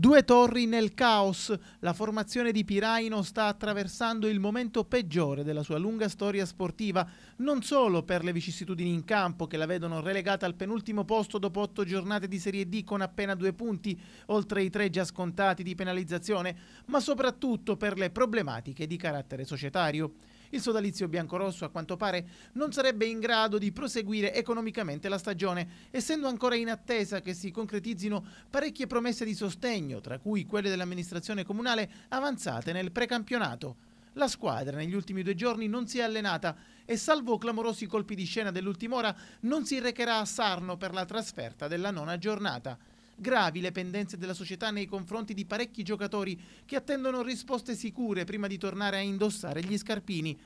Due torri nel caos. La formazione di Piraino sta attraversando il momento peggiore della sua lunga storia sportiva, non solo per le vicissitudini in campo che la vedono relegata al penultimo posto dopo otto giornate di Serie D con appena due punti, oltre i tre già scontati di penalizzazione, ma soprattutto per le problematiche di carattere societario il sodalizio biancorosso a quanto pare non sarebbe in grado di proseguire economicamente la stagione, essendo ancora in attesa che si concretizzino parecchie promesse di sostegno, tra cui quelle dell'amministrazione comunale avanzate nel precampionato. La squadra negli ultimi due giorni non si è allenata e salvo clamorosi colpi di scena dell'ultima ora non si recherà a Sarno per la trasferta della nona giornata gravi le pendenze della società nei confronti di parecchi giocatori che attendono risposte sicure prima di tornare a indossare gli scarpini.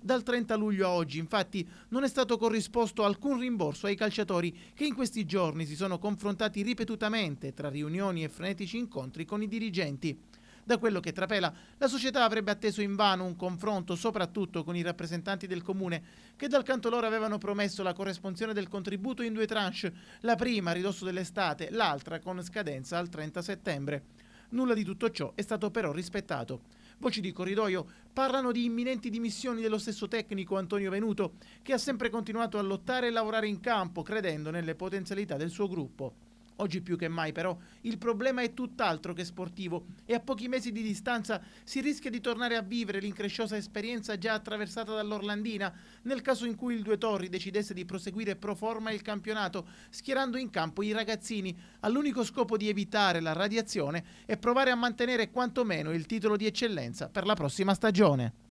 Dal 30 luglio a oggi, infatti, non è stato corrisposto alcun rimborso ai calciatori che in questi giorni si sono confrontati ripetutamente tra riunioni e frenetici incontri con i dirigenti da quello che trapela. La società avrebbe atteso invano un confronto soprattutto con i rappresentanti del comune che dal canto loro avevano promesso la corresponsione del contributo in due tranche, la prima a ridosso dell'estate, l'altra con scadenza al 30 settembre. Nulla di tutto ciò è stato però rispettato. Voci di corridoio parlano di imminenti dimissioni dello stesso tecnico Antonio Venuto, che ha sempre continuato a lottare e lavorare in campo, credendo nelle potenzialità del suo gruppo. Oggi più che mai però il problema è tutt'altro che sportivo e a pochi mesi di distanza si rischia di tornare a vivere l'incresciosa esperienza già attraversata dall'Orlandina nel caso in cui il Due Torri decidesse di proseguire pro forma il campionato schierando in campo i ragazzini all'unico scopo di evitare la radiazione e provare a mantenere quantomeno il titolo di eccellenza per la prossima stagione.